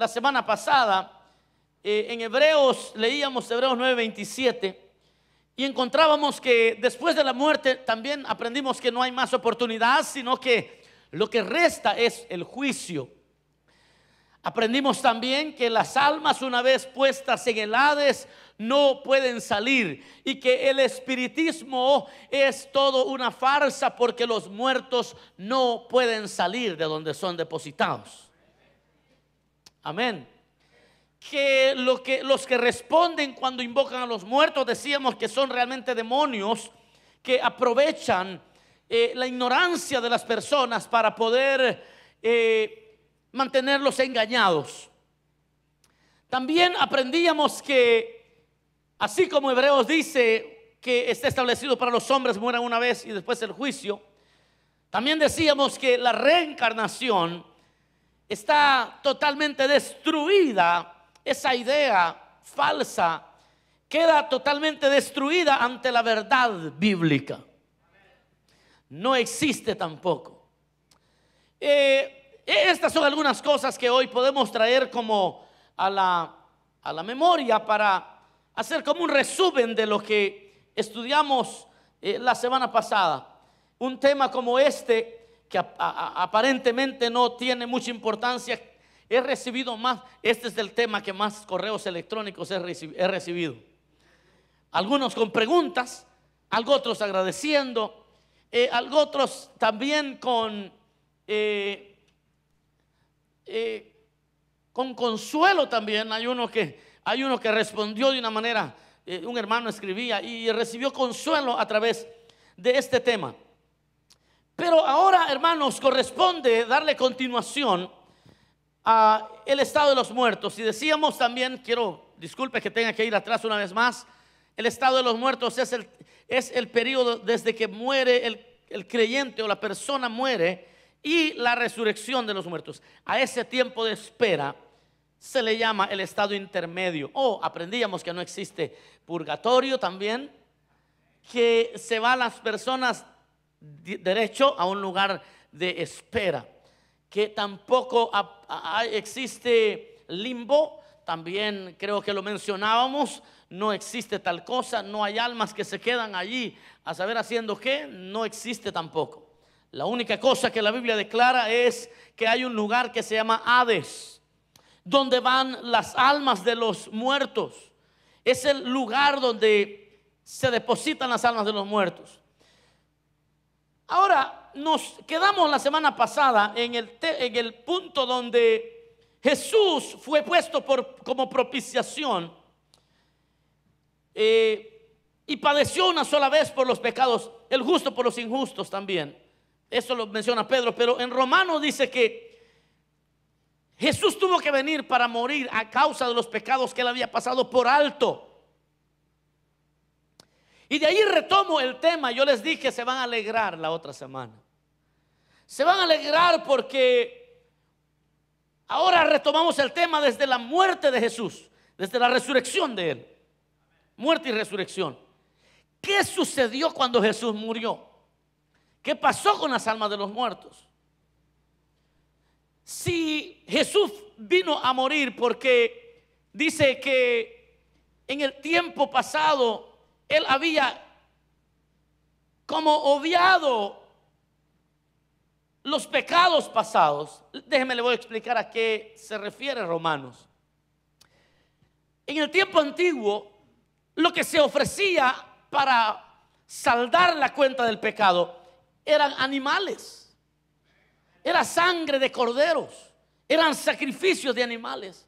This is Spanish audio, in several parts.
la semana pasada, eh, en Hebreos leíamos Hebreos 9:27 y encontrábamos que después de la muerte también aprendimos que no hay más oportunidad, sino que lo que resta es el juicio. Aprendimos también que las almas una vez puestas en el no pueden salir y que el espiritismo es todo una farsa porque los muertos no pueden salir de donde son depositados. Amén. Que, lo que los que responden cuando invocan a los muertos, decíamos que son realmente demonios que aprovechan eh, la ignorancia de las personas para poder eh, mantenerlos engañados. También aprendíamos que, así como Hebreos dice que está establecido para los hombres mueran una vez y después el juicio, también decíamos que la reencarnación está totalmente destruida esa idea falsa, queda totalmente destruida ante la verdad bíblica. No existe tampoco. Eh, e-, estas son algunas cosas que hoy podemos traer como a la, memoria para hacer como un resumen de lo que estudiamos eh, la semana pasada. Un tema como este que aparentemente no tiene mucha importancia, he recibido más, este es el tema que más correos electrónicos he, recibido. Algunos con preguntas, algunos otros agradeciendo, eh, algunos otros también con, eh, eh, con consuelo también. Hay uno que, hay uno que respondió de una manera, un hermano escribía y recibió consuelo a través de este tema. Pero ahora, hermanos, corresponde darle continuación a el estado de los muertos. Y decíamos también, quiero, disculpe que tenga que ir atrás una vez más, el estado de los muertos es el, es el periodo desde que muere el, creyente o la persona muere y la resurrección de los muertos. A ese tiempo de espera se le llama el estado intermedio. O oh, aprendíamos que no existe purgatorio también, que se van las personas derecho a un lugar de espera. Que tampoco existe limbo, también creo que lo mencionábamos, no existe tal cosa, no hay almas que se quedan allí a saber haciendo qué, no existe tampoco. La única cosa que la Biblia declara es que hay un lugar que se llama Hades, donde van las almas de los muertos. Es el lugar donde se depositan las almas de los muertos. Ahora, nos quedamos la semana pasada en el, punto donde Jesús fue puesto por, como propiciación eh, y padeció una sola vez por los pecados, el justo por los injustos también. Eso lo menciona Pedro, pero en Romanos dice que Jesús tuvo que venir para morir a causa de los pecados que él había pasado por alto. Y de ahí retomo el tema. Yo les dije, que se van a alegrar la otra semana. Se van a alegrar porque ahora retomamos el tema desde la muerte de Jesús, desde la resurrección de Él. Muerte y resurrección. ¿Qué sucedió cuando Jesús murió? ¿Qué pasó con las almas de los muertos? Si Jesús vino a morir porque dice que en el tiempo pasado él había como obviado los pecados pasados. Déjeme le voy a explicar a qué se refiere Romanos. En el tiempo antiguo, lo que se ofrecía para saldar la cuenta del pecado eran animales, era sangre de corderos, eran sacrificios de animales.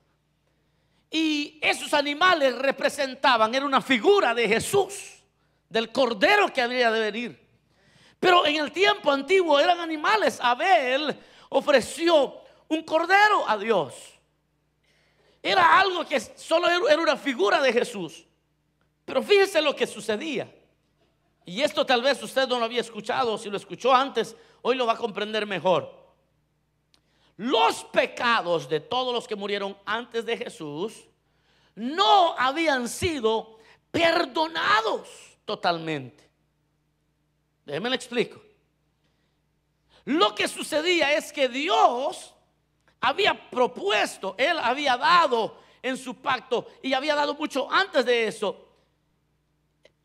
Y esos animales representaban, era una figura de Jesús, del cordero que había de venir. Pero en el tiempo antiguo eran animales. Abel ofreció un cordero a Dios. Era algo que solo era una figura de Jesús. Pero fíjese lo que sucedía. Y esto tal vez usted no lo había escuchado, si lo escuchó antes, hoy lo va a comprender mejor los pecados de todos los que murieron antes de Jesús no habían sido perdonados totalmente. Déjenme le explico. Lo que sucedía es que Dios había propuesto, Él había dado en su pacto y había dado mucho antes de eso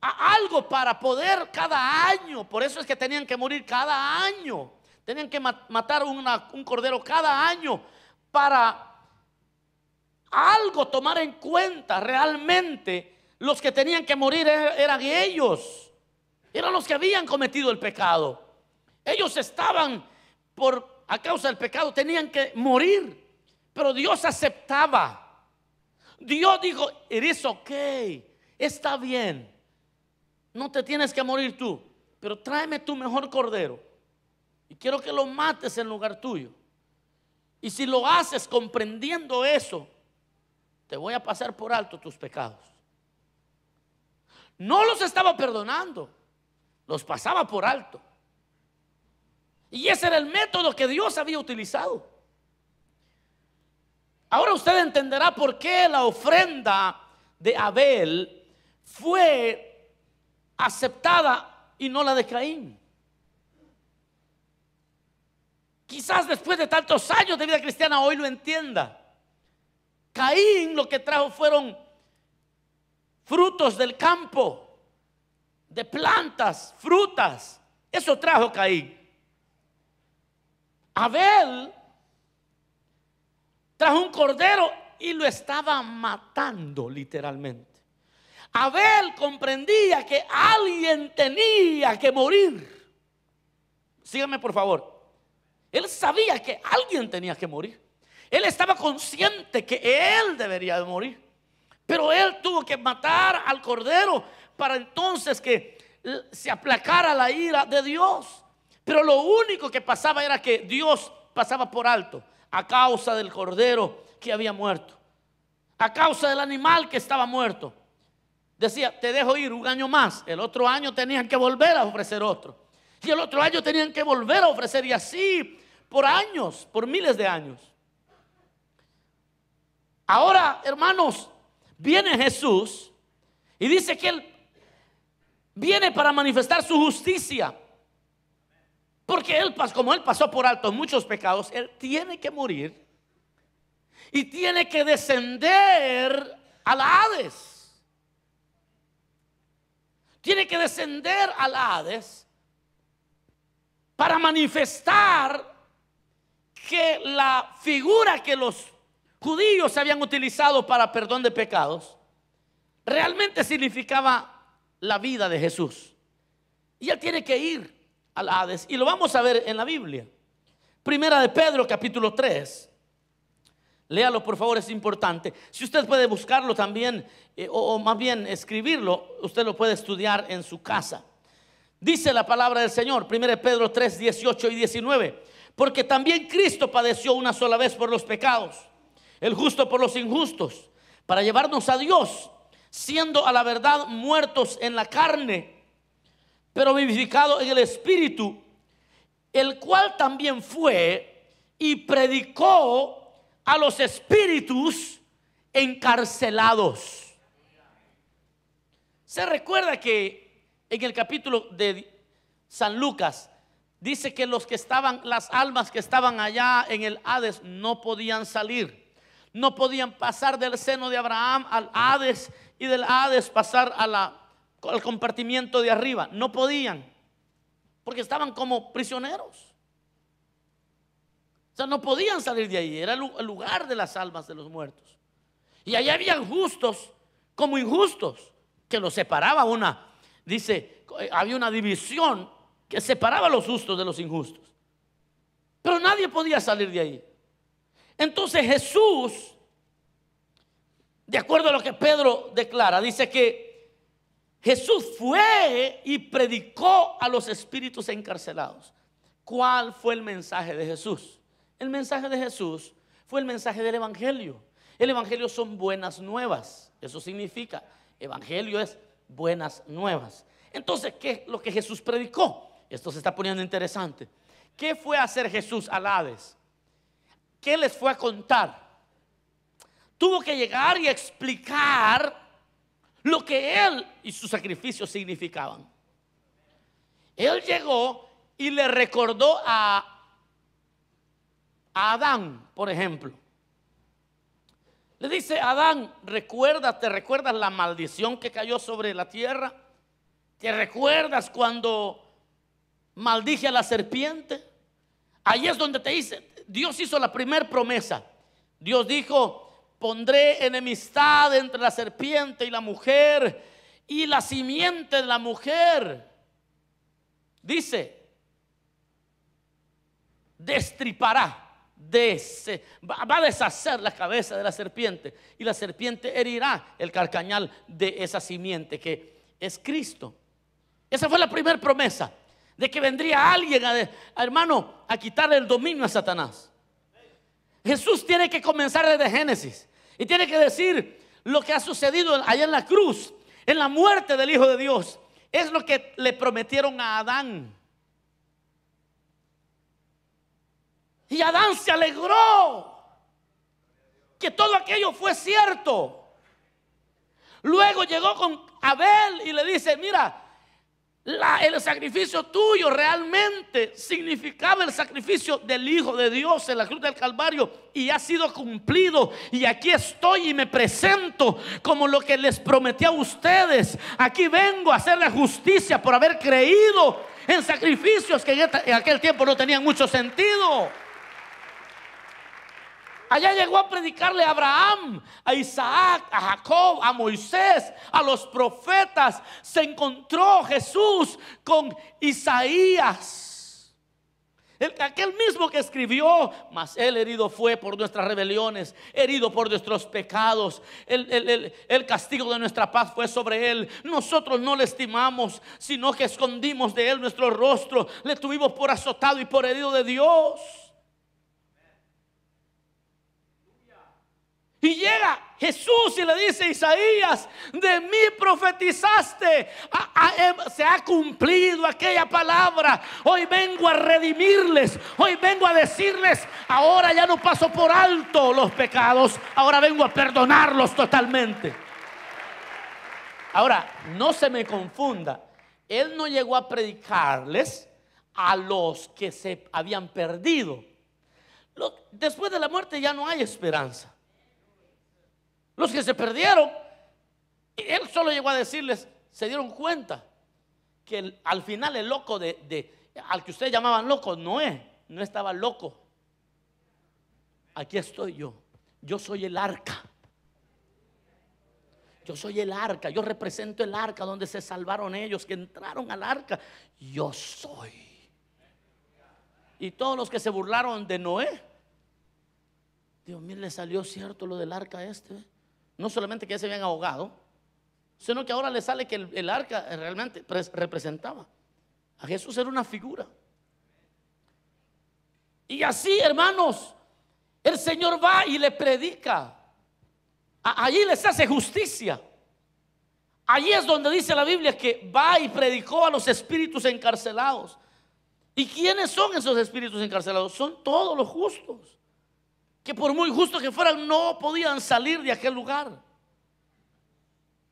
algo para poder cada año. Por eso es que tenían que morir cada año Tenían que matar un cordero cada año para algo tomar en cuenta realmente. Los que tenían que morir e-, eran ellos. Eran los que habían cometido el pecado. Ellos estaban por a causa del pecado tenían que morir, pero Dios aceptaba. Dios dijo, "It is okay. Está bien. No te tienes que morir tú, pero tráeme tu mejor cordero." Y quiero que lo mates en lugar tuyo. Y si lo haces comprendiendo eso, te voy a pasar por alto tus pecados. No los estaba perdonando, los pasaba por alto. Y ese era el método que Dios había utilizado. Ahora usted entenderá por qué la ofrenda de Abel fue aceptada y no la de Caín. Quizás después de tantos años de vida cristiana hoy lo entienda. Caín lo que trajo fueron frutos del campo, de plantas, frutas. Eso trajo Caín. Abel trajo un cordero y lo estaba matando literalmente. Abel comprendía que alguien tenía que morir. Síganme por favor. Él sabía que alguien tenía que morir. Él estaba consciente que él debería de morir. Pero él tuvo que matar al cordero para entonces que se aplacara la ira de Dios. Pero lo único que pasaba era que Dios pasaba por alto a causa del cordero que había muerto, a causa del animal que estaba muerto. Decía, te dejo ir un año más. El otro año tenían que volver a ofrecer otro. Y el otro año tenían que volver a ofrecer. Y así por años, por miles de años. Ahora, hermanos, viene Jesús y dice que Él viene para manifestar su justicia. Porque Él, como Él pasó por alto muchos pecados, Él tiene que morir y tiene que descender A la Hades. Tiene que descender a la Hades para manifestar que la figura que los judíos habían utilizado para perdón de pecados realmente significaba la vida de Jesús. Y él tiene que ir al Hades. Y lo vamos a ver en la Biblia. Primera de Pedro, capítulo 3. Léalo, por favor, es importante. Si usted puede buscarlo también, eh, o, más bien escribirlo, usted lo puede estudiar en su casa. Dice la palabra del Señor, de Pedro 3, 18 y 19. Porque también Cristo padeció una sola vez por los pecados, el justo por los injustos, para llevarnos a Dios, siendo a la verdad muertos en la carne, pero vivificado en el Espíritu, el cual también fue y predicó a los espíritus encarcelados. Se recuerda que en el capítulo de San Lucas Dice que los que estaban, las almas que estaban allá en el Hades no podían salir, no podían pasar del seno de Abraham al Hades y del Hades pasar al compartimiento de arriba, no podían, porque estaban como prisioneros. O sea, no podían salir de ahí, era el lugar de las almas de los muertos. Y allá habían justos como injustos, que los separaba una, dice, había una división que separaba los justos de los injustos. Pero nadie podía salir de ahí. Entonces Jesús, de acuerdo a lo que Pedro declara, dice que Jesús fue y predicó a los espíritus encarcelados. ¿Cuál fue el mensaje de Jesús? El mensaje de Jesús fue el mensaje del Evangelio. El Evangelio son buenas nuevas. Eso significa, Evangelio es buenas nuevas. Entonces, ¿qué es lo que Jesús predicó? Esto se está poniendo interesante. ¿Qué fue a hacer Jesús a Hades? ¿Qué les fue a contar? Tuvo que llegar y explicar lo que él y su sacrificio significaban. Él llegó y le recordó a, Adán, por ejemplo. Le dice, Adán, recuerda, te recuerdas la maldición que cayó sobre la tierra. ¿Te recuerdas cuando maldije a la serpiente. Ahí es donde te dice, Dios hizo la primera promesa. Dios dijo, pondré enemistad entre la serpiente y la mujer y la simiente de la mujer. Dice, destripará, des, va a deshacer la cabeza de la serpiente y la serpiente herirá el carcañal de esa simiente que es Cristo. Esa fue la primera promesa de que vendría alguien, hermano, a quitarle el dominio a Satanás. Jesús tiene que comenzar desde Génesis y tiene que decir lo que ha sucedido allá en la cruz, en la muerte del Hijo de Dios. Es lo que le prometieron a Adán. Y Adán se alegró que todo aquello fue cierto. Luego llegó con Abel y le dice, mira, el sacrificio tuyo realmente significaba el sacrificio del Hijo de Dios en la cruz del Calvario y ha sido cumplido. Y aquí estoy y me presento como lo que les prometí a ustedes. Aquí vengo a hacer la justicia por haber creído en sacrificios que en, aquel tiempo no tenían mucho sentido. Allá llegó a predicarle a Abraham, a Isaac, a Jacob, a Moisés, a los profetas. Se encontró Jesús con Isaías. aquel mismo que escribió, mas él herido fue por nuestras rebeliones, herido por nuestros pecados, el, el castigo de nuestra paz fue sobre él. Nosotros no le estimamos, sino que escondimos de él nuestro rostro, le tuvimos por azotado y por herido de Dios. Y llega Jesús y le dice, Isaías, de mí profetizaste, em, se ha cumplido aquella palabra. Hoy vengo a redimirles, hoy vengo a decirles, ahora ya no paso por alto los pecados, ahora vengo a perdonarlos totalmente. Ahora, no se me confunda, él no llegó a predicarles a los que se habían perdido. Después de la muerte ya no hay esperanza. Los que se perdieron, él solo llegó a decirles, se dieron cuenta que al final el loco de, al que ustedes llamaban loco, Noé, no estaba loco. Aquí estoy yo. Yo soy el arca. Yo soy el arca. Yo represento el arca donde se salvaron ellos, que entraron al arca. Yo soy. Y todos los que se burlaron de Noé, Dios mío, le salió cierto lo del arca este no solamente que se habían ahogado, sino que ahora le sale que el, arca realmente representaba. A Jesús era una figura. Y así, hermanos, el Señor va y le predica. Allí les hace justicia. Allí es donde dice la Biblia que va y predicó a los espíritus encarcelados. ¿Y quiénes son esos espíritus encarcelados? Son todos los justos que por muy justo que fueran, no podían salir de aquel lugar.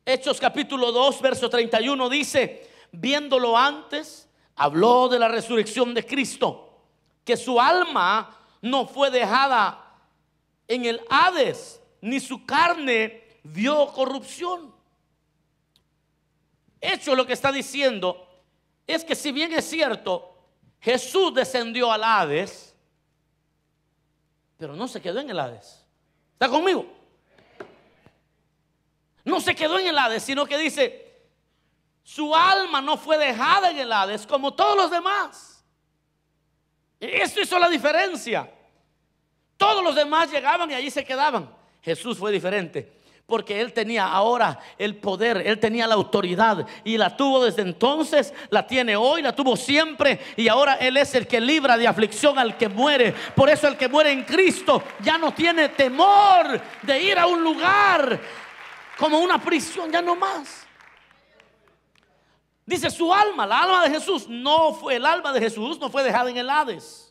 Hechos capítulo 2, verso 31 dice, viéndolo antes, habló de la resurrección de Cristo, que su alma no fue dejada en el Hades, ni su carne vio corrupción. Hecho lo que está diciendo es que si bien es cierto, Jesús descendió al Hades, pero no se quedó en el Hades. ¿Está conmigo? No se quedó en el Hades, sino que dice, su alma no fue dejada en el Hades como todos los demás. E-, esto hizo la diferencia. Todos los demás llegaban y allí se quedaban. Jesús fue diferente. Porque él tenía ahora el poder, él tenía la autoridad y la tuvo desde entonces, la tiene hoy, la tuvo siempre y ahora él es el que libra de aflicción al que muere. Por eso el que muere en Cristo ya no tiene temor de ir a un lugar como una prisión, ya no más. Dice su alma, la alma de Jesús no fue, el alma de Jesús no fue dejada en el Hades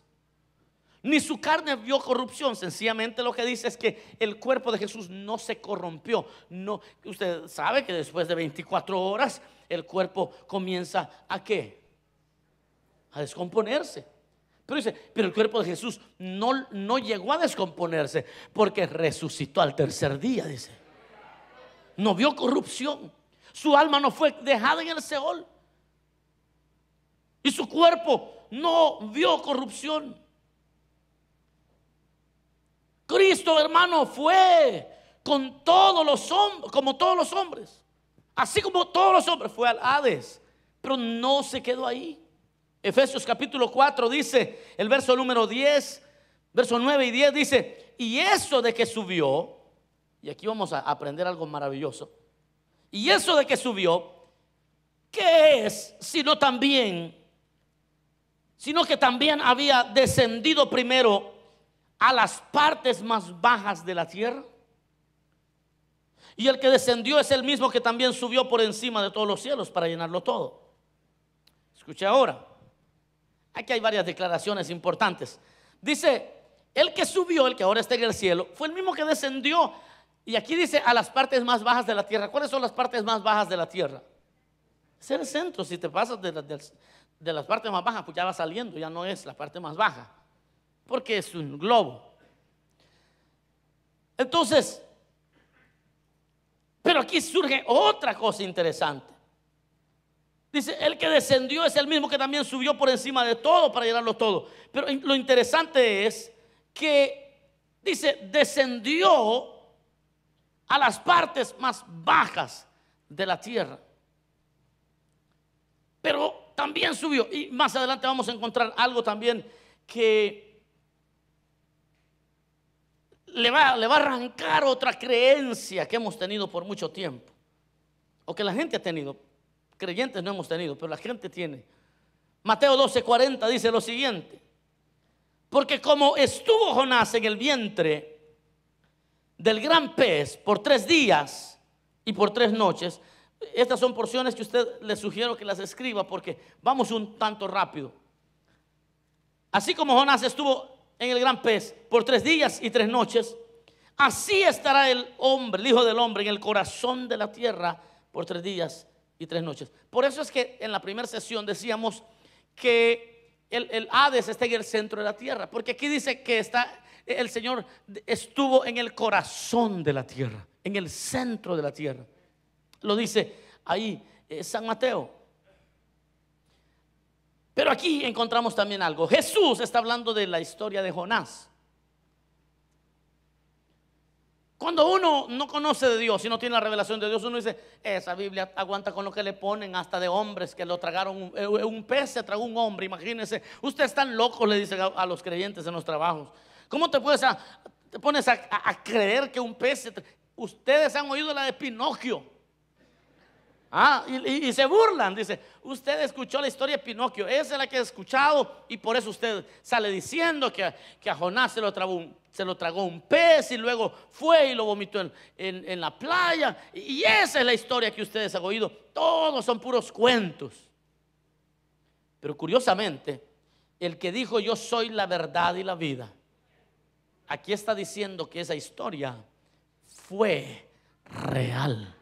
ni su carne vio corrupción. Sencillamente lo que dice es que el cuerpo de Jesús no se corrompió. No, usted sabe que después de 24 horas el cuerpo comienza a qué? A descomponerse. Pero dice, pero el cuerpo de Jesús no, no llegó a descomponerse porque resucitó al tercer día, dice. No vio corrupción. Su alma no fue dejada en el Seol. Y su cuerpo no vio corrupción. Cristo, hermano, fue con todos los hombres, como todos los hombres. Así como todos los hombres fue al Hades, pero no se quedó ahí. Efesios capítulo 4 dice, el verso número 10, verso 9 y 10 dice, y eso de que subió, y aquí vamos a aprender algo maravilloso, y eso de que subió, ¿qué es? Sino también, sino que también había descendido primero a las partes más bajas de la tierra. Y el que descendió es el mismo que también subió por encima de todos los cielos para llenarlo todo. Escuche ahora. Aquí hay varias declaraciones importantes. Dice, el que subió, el que ahora está en el cielo, fue el mismo que descendió. Y aquí dice a las partes más bajas de la tierra. ¿Cuáles son las partes más bajas de la tierra? Es el centro. Si te pasas de, de las partes más bajas, pues ya va saliendo, ya no es la parte más baja porque es un globo. Entonces, pero aquí surge otra cosa interesante. Dice, el que descendió es el mismo que también subió por encima de todo para llenarlo todo. Pero lo interesante es que, dice, descendió a las partes más bajas de la tierra. Pero también subió. Y más adelante vamos a encontrar algo también que le va, a arrancar otra creencia que hemos tenido por mucho tiempo, o que la gente ha tenido, creyentes no hemos tenido, pero la gente tiene. Mateo 40 dice lo siguiente, porque como estuvo Jonás en el vientre del gran pez por tres días y por tres noches, estas son porciones que usted le sugiero que las escriba porque vamos un tanto rápido. Así como Jonás estuvo en el gran pez por tres días y tres noches, así estará el hombre, el Hijo del Hombre, en el corazón de la tierra por tres días y tres noches. Por eso es que en la primera sesión decíamos que el, Hades está en el centro de la tierra, porque aquí dice que está el Señor estuvo en el corazón de la tierra, en el centro de la tierra. Lo dice ahí eh, San Mateo pero aquí encontramos también algo. Jesús está hablando de la historia de Jonás. Cuando uno no conoce de Dios y no tiene la revelación de Dios, uno dice, esa Biblia aguanta con lo que le ponen hasta de hombres que lo tragaron, un eh, pez se tragó un hombre, imagínense, ustedes están locos, le dicen a, los creyentes en los trabajos. ¿Cómo te, puedes a, te pones a, creer que un pez se Ustedes han oído la de Pinocchio. Ah, y, se burlan. Dice, usted escuchó la historia de Pinocchio. Esa es la que he escuchado y por eso usted sale diciendo que, a Jonás se lo, tragó un, se lo tragó un pez y luego fue y lo vomitó en, la playa. Y esa es la historia que ustedes han oído. Todos son puros cuentos. Pero curiosamente, el que dijo yo soy la verdad y la vida, aquí está diciendo que esa historia fue real.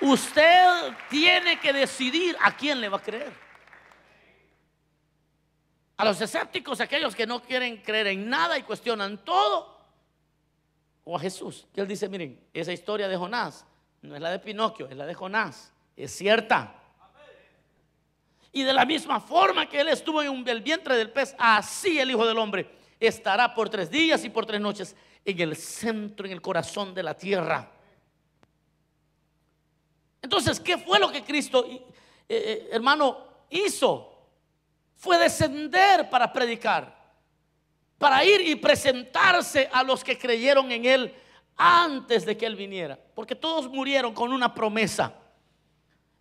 Usted tiene que decidir a quién le va a creer. A los escépticos, aquellos que no quieren creer en nada y cuestionan todo. O a Jesús. Que él dice, miren, esa historia de Jonás no es la de Pinocchio, es la de Jonás. Es cierta. Y de la misma forma que él estuvo en el vientre del pez, así el Hijo del Hombre estará por tres días y por tres noches en el centro, en el corazón de la tierra. Entonces, ¿qué fue lo que Cristo, eh, eh, hermano, hizo? Fue descender para predicar, para ir y presentarse a los que creyeron en Él antes de que Él viniera. Porque todos murieron con una promesa,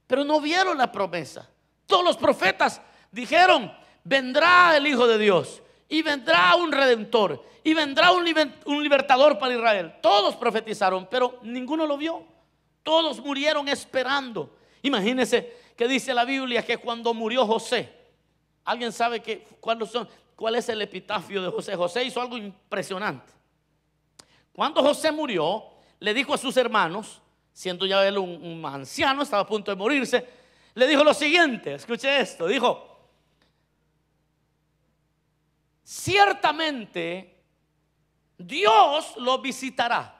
pero no vieron la promesa. Todos los profetas dijeron, vendrá el Hijo de Dios y vendrá un redentor y vendrá un, libertador para Israel. Todos profetizaron, pero ninguno lo vio. Todos murieron esperando. Imagínense que dice la Biblia que cuando murió José, ¿alguien sabe que, son, cuál es el epitafio de José? José hizo algo impresionante. Cuando José murió, le dijo a sus hermanos, siendo ya él un, un anciano, estaba a punto de morirse, le dijo lo siguiente, escuche esto, dijo, ciertamente Dios lo visitará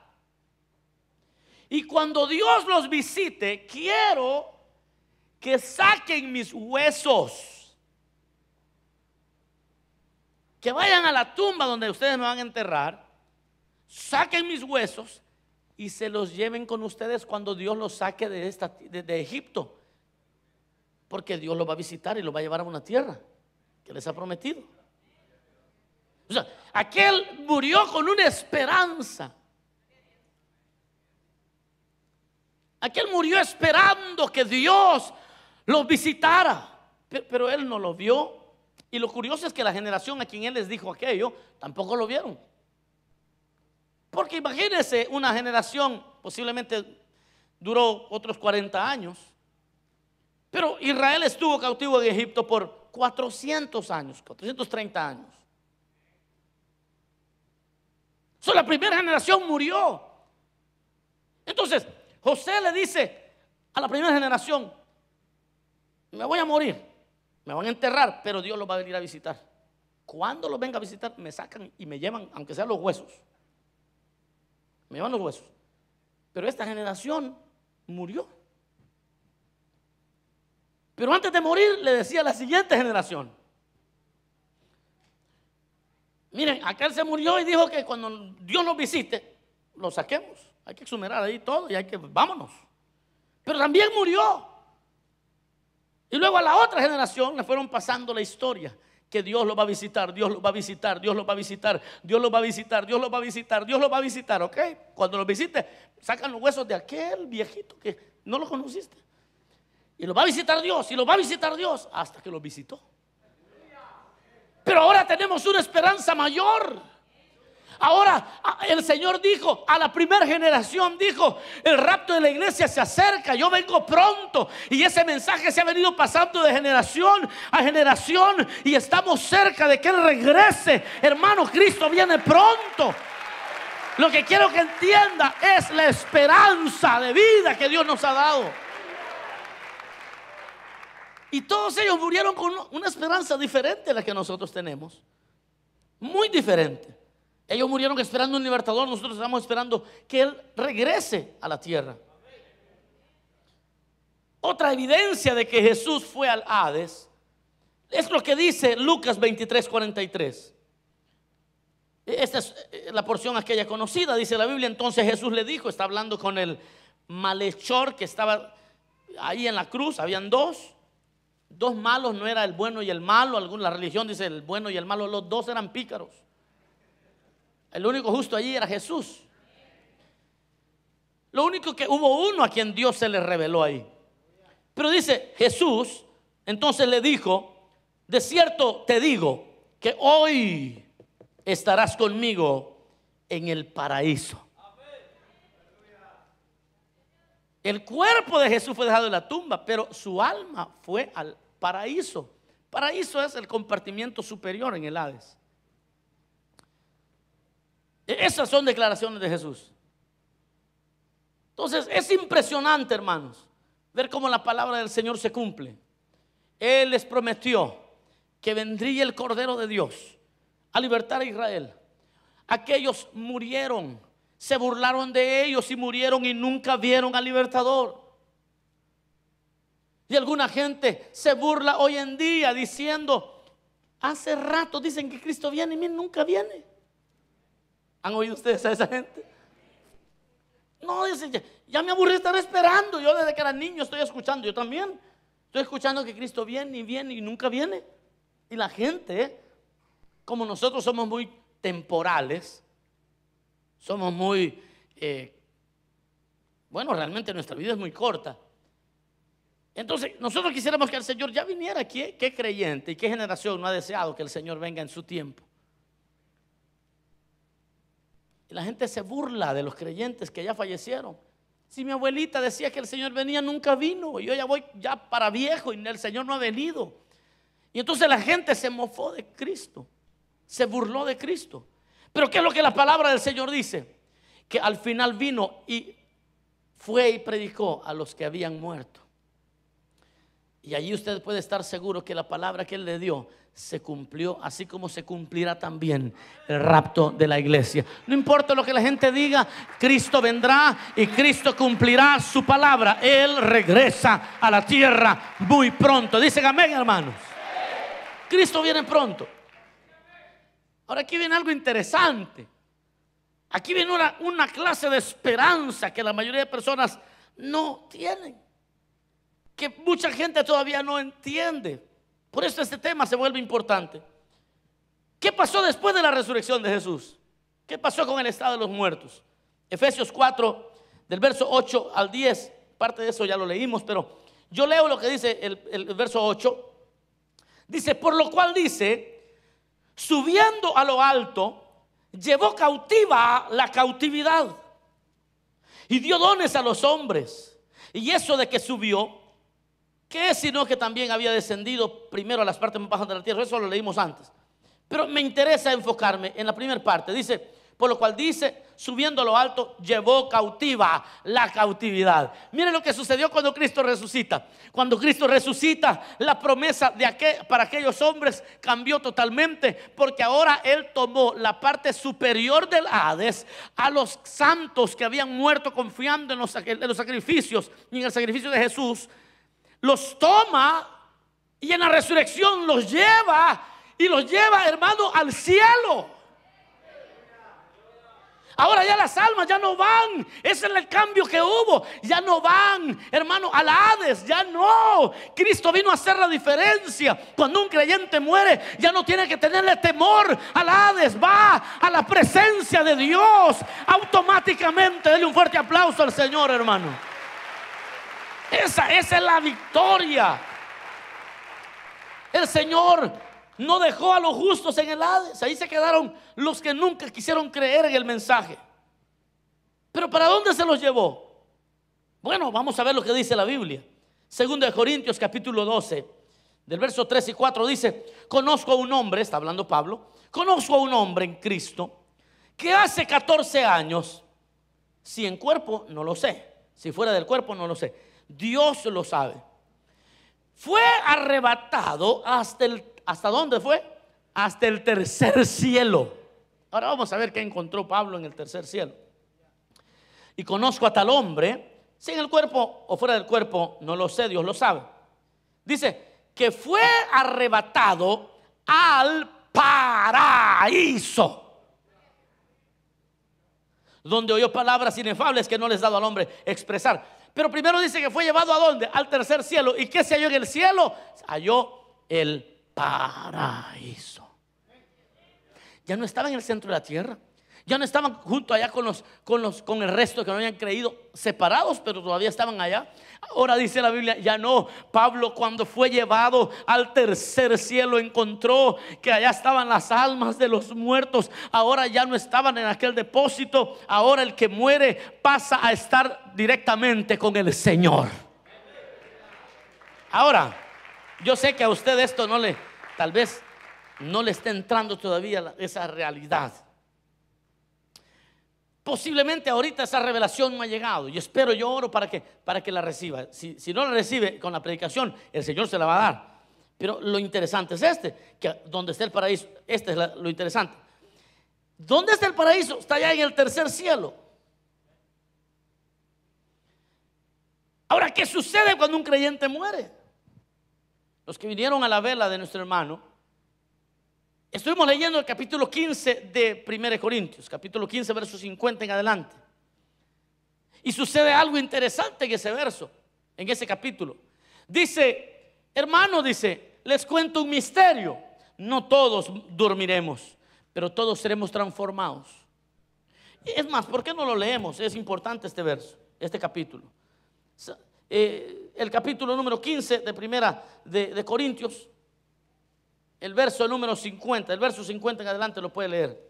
y cuando Dios los visite, quiero que saquen mis huesos. Que vayan a la tumba donde ustedes me van a enterrar, saquen mis huesos y se los lleven con ustedes cuando Dios los saque de, Egipto. Porque Dios los va a visitar y los va a llevar a una tierra que les ha prometido. aquel murió con una esperanza. Aquel murió esperando que Dios lo visitara, pero, él no lo vio. Y lo curioso es que la generación a quien él les dijo aquello tampoco lo vieron. Porque imagínense una generación, posiblemente duró otros 40 años, pero Israel estuvo cautivo en Egipto por 400 años, 430 años. Eso la primera generación murió. Entonces, José le dice a la primera generación, me voy a morir, me van a enterrar, pero Dios los va a venir a visitar. Cuando los venga a visitar, me sacan y me llevan, aunque sean los huesos. Me llevan los huesos. Pero esta generación murió. Pero antes de morir, le decía a la siguiente generación. Miren, aquel se murió y dijo que cuando Dios nos visite, lo saquemos. Hay que exhumar ahí todo y hay que, vámonos. Pero también murió. Y luego a la otra generación le fueron pasando la historia que Dios lo va a visitar, Dios lo va a visitar, Dios lo va a visitar, Dios lo va a visitar, Dios lo va a visitar, Dios lo va a visitar, ¿ok? Cuando lo visite, sacan los huesos de aquel viejito que no lo conociste. Y lo va a visitar Dios, y lo va a visitar Dios, hasta que lo visitó. Pero ahora tenemos una esperanza mayor. Ahora el Señor dijo, a la primera generación dijo, el rapto de la iglesia se acerca, yo vengo pronto. Y ese mensaje se ha venido pasando de generación a generación y estamos cerca de que Él regrese. Hermano, Cristo viene pronto. Lo que quiero que entienda es la esperanza de vida que Dios nos ha dado. Y todos ellos murieron con una esperanza diferente a la que nosotros tenemos. Muy diferente. Ellos murieron esperando un libertador, nosotros estamos esperando que Él regrese a la tierra. Otra evidencia de que Jesús fue al Hades es lo que dice Lucas 23, 43. Esta es eh, la porción aquella conocida, dice la Biblia. Entonces Jesús le dijo, está hablando con el malhechor que estaba ahí en la cruz, habían dos, dos malos, no era el bueno y el malo, la religión dice el bueno y el malo, los dos eran pícaros. El único justo allí era Jesús. Lo único que hubo uno a quien Dios se le reveló ahí. Pero dice Jesús, entonces le dijo, de cierto te digo que hoy estarás conmigo en el paraíso. El cuerpo de Jesús fue dejado en la tumba, pero su alma fue al paraíso. Paraíso es el compartimiento superior en el Hades. E-, esas son declaraciones de Jesús. Entonces es impresionante, hermanos, ver cómo la palabra del Señor se cumple. Él les prometió que vendría el Cordero de Dios a libertar a Israel. Aquellos murieron, se burlaron de ellos y murieron y nunca vieron al libertador. Y alguna gente se burla hoy en día diciendo, hace rato dicen que Cristo viene y nunca viene. ¿Han oído ustedes a esa gente? No, dice, ya, me aburrí estar esperando. Yo desde que era niño estoy escuchando, yo también. Estoy escuchando que Cristo viene y viene y nunca viene. Y la gente, ¿eh? como nosotros somos muy temporales, somos muy, eh, bueno, realmente nuestra vida es muy corta. Entonces, nosotros quisiéramos que el Señor ya viniera aquí. ¿Qué creyente y qué generación no ha deseado que el Señor venga en su tiempo? Y la gente se burla de los creyentes que ya fallecieron. Si mi abuelita decía que el Señor venía, nunca vino. Yo ya voy ya para viejo y el Señor no ha venido. Y entonces la gente se mofó de Cristo, se burló de Cristo. Pero ¿qué es lo que la palabra del Señor dice? Que al final vino y fue y predicó a los que habían muerto. Y allí usted puede estar seguro que la palabra que él le dio se cumplió, así como se cumplirá también el rapto de la iglesia. No importa lo que la gente diga, Cristo vendrá y Cristo cumplirá su palabra. Él regresa a la tierra muy pronto. Dicen amén, hermanos. Cristo viene pronto. Ahora aquí viene algo interesante. Aquí viene una, una clase de esperanza que la mayoría de personas no tienen que mucha gente todavía no entiende. Por eso este tema se vuelve importante. ¿Qué pasó después de la resurrección de Jesús? ¿Qué pasó con el estado de los muertos? Efesios 4, del verso 8 al 10, parte de eso ya lo leímos, pero yo leo lo que dice el, verso 8. Dice, por lo cual dice, subiendo a lo alto, llevó cautiva la cautividad y dio dones a los hombres. Y eso de que subió que sino que también había descendido primero a las partes más bajas de la tierra. Eso lo leímos antes. Pero me interesa enfocarme en la primera parte. Dice, por lo cual dice, subiendo a lo alto, llevó cautiva la cautividad. Miren lo que sucedió cuando Cristo resucita. Cuando Cristo resucita, la promesa de aquel, para aquellos hombres cambió totalmente, porque ahora Él tomó la parte superior del Hades a los santos que habían muerto confiando en los, en los sacrificios y en el sacrificio de Jesús los toma y en la resurrección los lleva y los lleva, hermano, al cielo. Ahora ya las almas ya no van. Ese es el cambio que hubo. Ya no van, hermano, a la Hades. Ya no. Cristo vino a hacer la diferencia. Cuando un creyente muere, ya no tiene que tenerle temor a la Hades. Va a la presencia de Dios automáticamente. Dele un fuerte aplauso al Señor, hermano. Esa, es la victoria. El Señor no dejó a los justos en el Hades. Ahí se quedaron los que nunca quisieron creer en el mensaje. Pero ¿para dónde se los llevó? Bueno, vamos a ver lo que dice la Biblia. Segundo de Corintios capítulo 12, del verso 3 y 4 dice, conozco a un hombre, está hablando Pablo, conozco a un hombre en Cristo que hace 14 años, si en cuerpo no lo sé, si fuera del cuerpo no lo sé, Dios lo sabe. Fue arrebatado hasta el, ¿hasta dónde fue? Hasta el tercer cielo. Ahora vamos a ver qué encontró Pablo en el tercer cielo. Y conozco a tal hombre, si en el cuerpo o fuera del cuerpo, no lo sé, Dios lo sabe. Dice que fue arrebatado al paraíso donde oyó palabras inefables que no les dado al hombre expresar. Pero primero dice que fue llevado a dónde? Al tercer cielo. ¿Y qué se halló en el cielo? Halló el paraíso. Ya no estaba en el centro de la tierra. Ya no estaban junto allá con, los, con, los, con el resto que no habían creído, separados, pero todavía estaban allá. Ahora dice la Biblia, ya no. Pablo cuando fue llevado al tercer cielo encontró que allá estaban las almas de los muertos. Ahora ya no estaban en aquel depósito. Ahora el que muere pasa a estar directamente con el Señor. Ahora, yo sé que a usted esto no le, tal vez no le está entrando todavía esa realidad. Posiblemente ahorita esa revelación no ha llegado. Yo espero, yo oro para que, para que la reciba. Si, no la recibe con la predicación, el Señor se la va a dar. Pero lo interesante es este, que donde está el paraíso, este es lo interesante. ¿Dónde está el paraíso? Está allá en el tercer cielo. Ahora, ¿qué sucede cuando un creyente muere? Los que vinieron a la vela de nuestro hermano Estuvimos leyendo el capítulo 15 de 1 Corintios, capítulo 15, verso 50 en adelante. Y sucede algo interesante en ese verso, en ese capítulo. Dice, hermano, dice, les cuento un misterio. No todos dormiremos, pero todos seremos transformados. es más, ¿por qué no lo leemos? Es importante este verso, este capítulo. Eh, el capítulo número 15 de primera de Corintios el verso número 50, el verso 50 en adelante lo puede leer.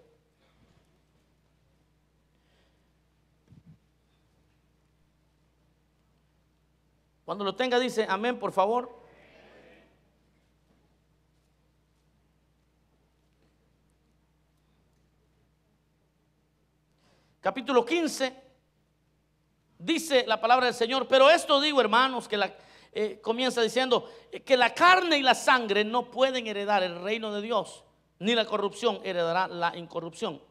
Cuando lo tenga dice amén, por favor. Capítulo 15 dice la palabra del Señor, pero esto digo hermanos, que la, eh, comienza diciendo eh, que la carne y la sangre no pueden heredar el reino de Dios, ni la corrupción heredará la incorrupción.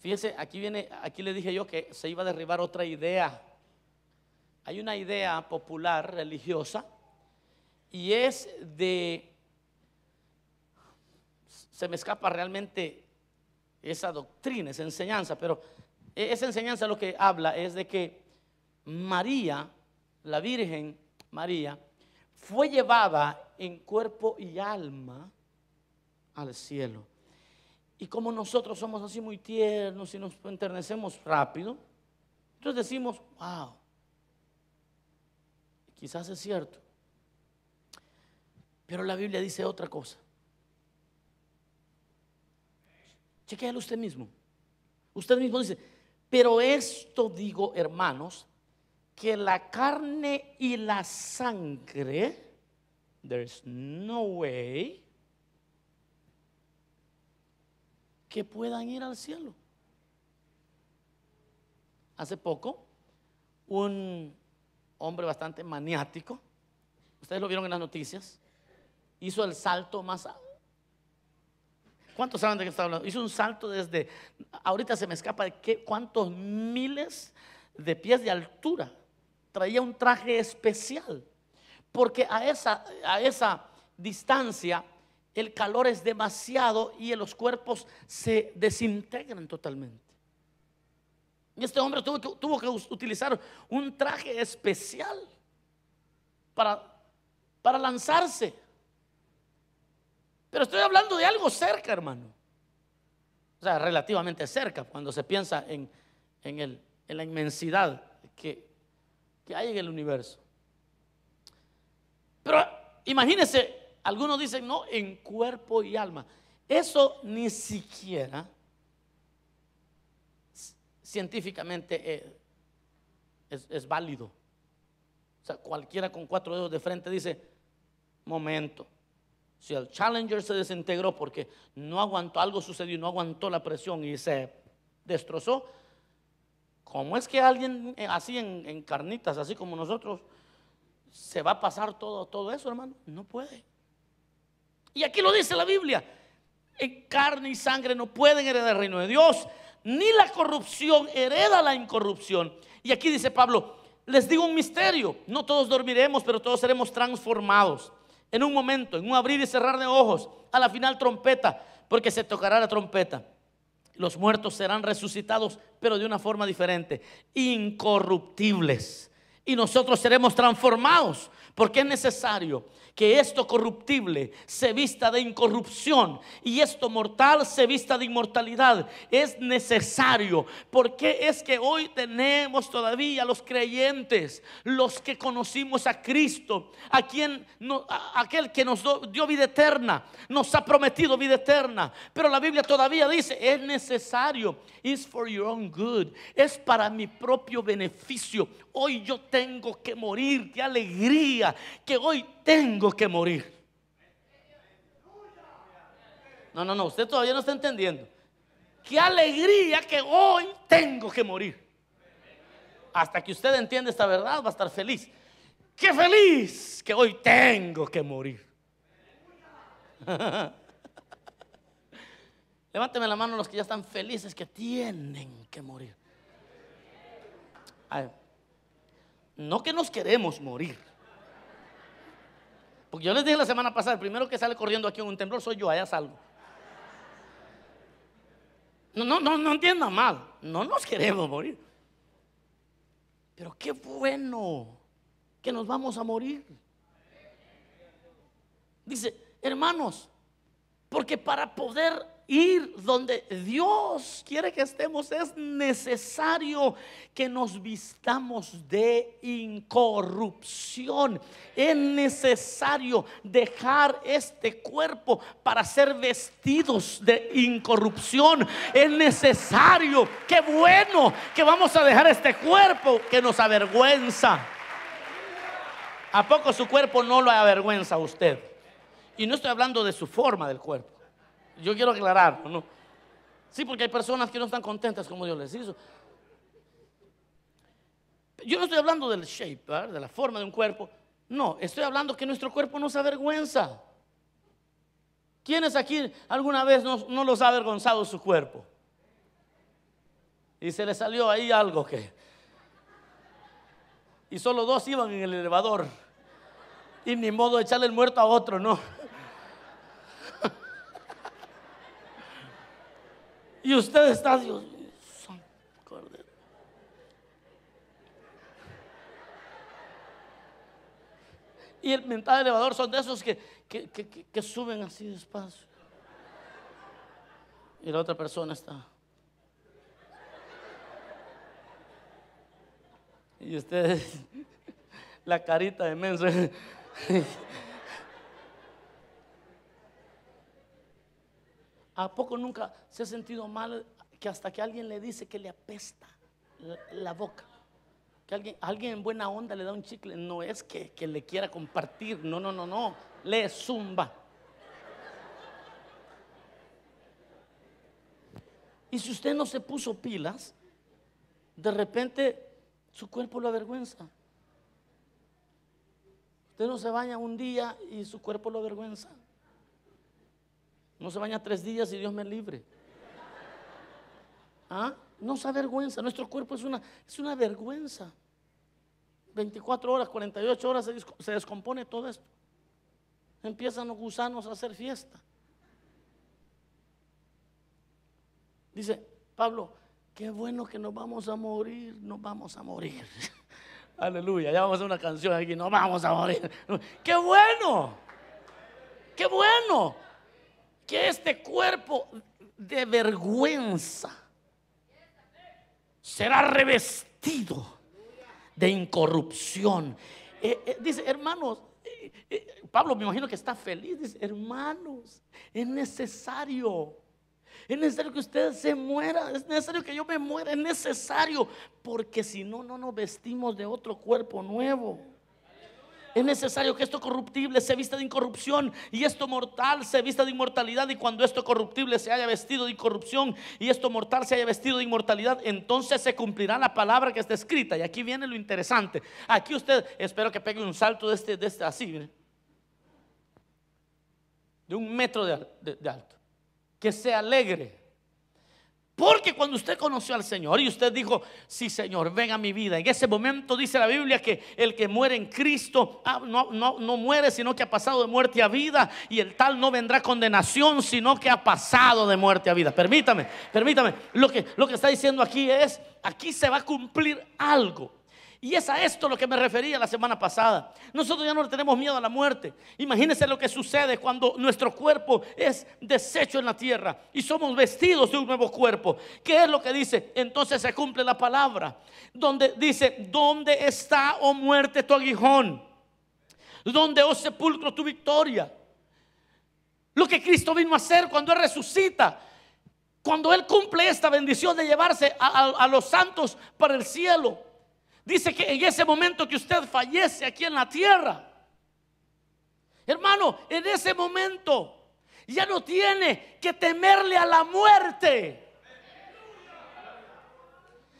Fíjense, aquí viene, aquí le dije yo que se iba a derribar otra idea. Hay una idea popular religiosa y es de se me escapa realmente esa doctrina, esa enseñanza, pero e-, esa enseñanza lo que habla es de que María, la Virgen, María, fue llevada en cuerpo y alma al cielo. Y como nosotros somos así muy tiernos y nos enternecemos rápido, entonces decimos, wow, quizás es cierto. Pero la Biblia dice otra cosa. Chequéalo usted mismo. Usted mismo dice, pero esto digo, hermanos, que la carne y la sangre, there's no way que puedan ir al cielo. Hace poco, un hombre bastante maniático, ustedes lo vieron en las noticias, hizo el salto más alto ¿Cuántos saben de qué está hablando? Hizo un salto desde, ahorita se me escapa de qué, cuántos miles de pies de altura traía un traje especial, porque a esa, a esa distancia el calor es demasiado y los cuerpos se desintegran totalmente. Y este hombre tuvo, tuvo que utilizar un traje especial para, para lanzarse. Pero estoy hablando de algo cerca, hermano. O sea, relativamente cerca, cuando se piensa en, en la inmensidad que, que hay en el universo. Pero imagínense, algunos dicen, no, en cuerpo y alma. Eso ni siquiera científicamente eh, es, válido. O sea, cualquiera con cuatro dedos de frente dice, momento, si el Challenger se desintegró porque no aguantó, algo sucedió, no aguantó la presión y se destrozó, ¿Cómo es que alguien eh, así en, carnitas, así como nosotros, se va a pasar todo, todo eso, hermano? No puede. Y aquí lo dice la Biblia. En carne y sangre no pueden heredar el reino de Dios, ni la corrupción hereda la incorrupción. Y aquí dice Pablo, les digo un misterio, no todos dormiremos, pero todos seremos transformados. En un momento, en un abrir y cerrar de ojos, a la final trompeta, porque se tocará la trompeta los muertos serán resucitados, pero de una forma diferente, incorruptibles. Y nosotros seremos transformados, porque es necesario que esto corruptible se vista de incorrupción y esto mortal se vista de inmortalidad. Es necesario. porque es que hoy tenemos todavía los creyentes, los que conocimos a Cristo, a quien, no, aquel que nos dio vida eterna, nos ha prometido vida eterna? Pero la Biblia todavía dice, es necesario. is for your own good. Es para mi propio beneficio. Hoy yo tengo que morir de alegría que hoy tengo que morir. No, no, no, usted todavía no está entendiendo. Qué alegría que hoy tengo que morir. Hasta que usted entienda esta verdad va a estar feliz. Qué feliz que hoy tengo que morir. Levánteme la mano los que ya están felices que tienen que morir. no que nos queremos morir. Porque yo les dije la semana pasada, el primero que sale corriendo aquí en un temblor soy yo, allá salgo. No, no, no, no entiendan mal. No nos queremos morir. Pero qué bueno que nos vamos a morir. Dice, hermanos, porque para poder ir donde Dios quiere que estemos, es necesario que nos vistamos de incorrupción. Es necesario dejar este cuerpo para ser vestidos de incorrupción. Es necesario, qué bueno que vamos a dejar este cuerpo que nos avergüenza. ¿A poco su cuerpo no lo avergüenza usted? Y no estoy hablando de su forma del cuerpo. Yo quiero aclarar, ¿no? Sí, porque hay personas que no están contentas como Dios les hizo. Yo no estoy hablando del shape, de la forma de un cuerpo. No, estoy hablando que nuestro cuerpo no se avergüenza. ¿Quiénes aquí alguna vez no, no los ha avergonzado su cuerpo? Y se le salió ahí algo que... Y solo dos iban en el elevador. Y ni modo echarle el muerto a otro, ¿no? Y usted está, Dios mío, Y el mental elevador son de esos que, que, suben así despacio. Y la otra persona está. Y usted, la carita de menso. ¿A poco nunca se ha sentido mal que hasta que alguien le dice que le apesta la, boca? Que alguien, alguien en buena onda le da un chicle. No es que, que le quiera compartir. No, no, no, no. Le zumba. Y si usted no se puso pilas, de repente su cuerpo lo avergüenza. Usted no se baña un día y su cuerpo lo avergüenza. No se baña tres días y Dios me libre. ¿Ah? No se avergüenza. Nuestro cuerpo es una, es una vergüenza. 24 horas, 48 horas se, descompone todo esto. Empiezan los gusanos a hacer fiesta. Dice Pablo, qué bueno que nos vamos a morir, nos vamos a morir. Aleluya, ya vamos a hacer una canción aquí, nos vamos a morir. Qué bueno, qué bueno que este cuerpo de vergüenza será revestido de incorrupción. Eh, eh, dice, hermanos, eh, Pablo me imagino que está feliz. Dice, hermanos, es necesario. Es necesario que usted se muera es necesario que yo me muera, es necesario, porque si no, no nos vestimos de otro cuerpo nuevo. Es necesario que esto corruptible se vista de incorrupción y esto mortal se vista de inmortalidad. Y cuando esto corruptible se haya vestido de incorrupción y esto mortal se haya vestido de inmortalidad, entonces se cumplirá la palabra que está escrita. Y aquí viene lo interesante. Aquí usted, espero que pegue un salto de este, de este así, de un metro de, de alto. Que se alegre porque cuando usted conoció al Señor y usted dijo, sí Señor, venga a mi vida, en ese momento dice la Biblia que el que muere en Cristo ah, no, no, no, muere, sino que ha pasado de muerte a vida, y el tal no vendrá condenación, sino que ha pasado de muerte a vida. Permítame, permítame, lo que, lo que está diciendo aquí es, aquí se va a cumplir algo y es a esto lo que me refería la semana pasada. Nosotros ya no tenemos miedo a la muerte. Imagínense lo que sucede cuando nuestro cuerpo es deshecho en la tierra y somos vestidos de un nuevo cuerpo. ¿Qué es lo que dice? Entonces se cumple la palabra. Donde dice, ¿dónde está, oh muerte, tu aguijón? ¿Dónde, oh sepulcro, tu victoria? Lo que Cristo vino a hacer cuando Él resucita. Cuando Él cumple esta bendición de llevarse a los santos para el cielo. Dice que en ese momento que usted fallece aquí en la tierra, hermano, en ese momento ya no tiene que temerle a la muerte.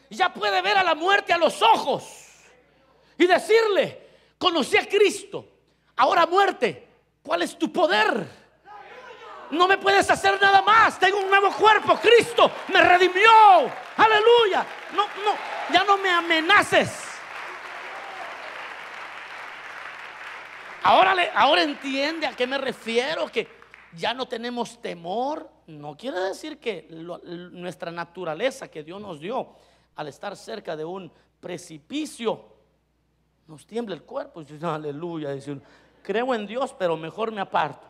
Ya puede ver a la muerte a los ojos y decirle, conocí a Cristo, ahora muerte, ¿cuál es tu poder? No me puedes hacer nada más. Tengo un nuevo cuerpo. Cristo me redimió. Aleluya. No, no, ya no me amenaces. Ahora, ahora entiende a qué me refiero, que ya no tenemos temor. No quiere decir que nuestra naturaleza que Dios nos dio al estar cerca de un precipicio, nos tiembla el cuerpo. aleluya, decir creo en Dios, pero mejor me aparto.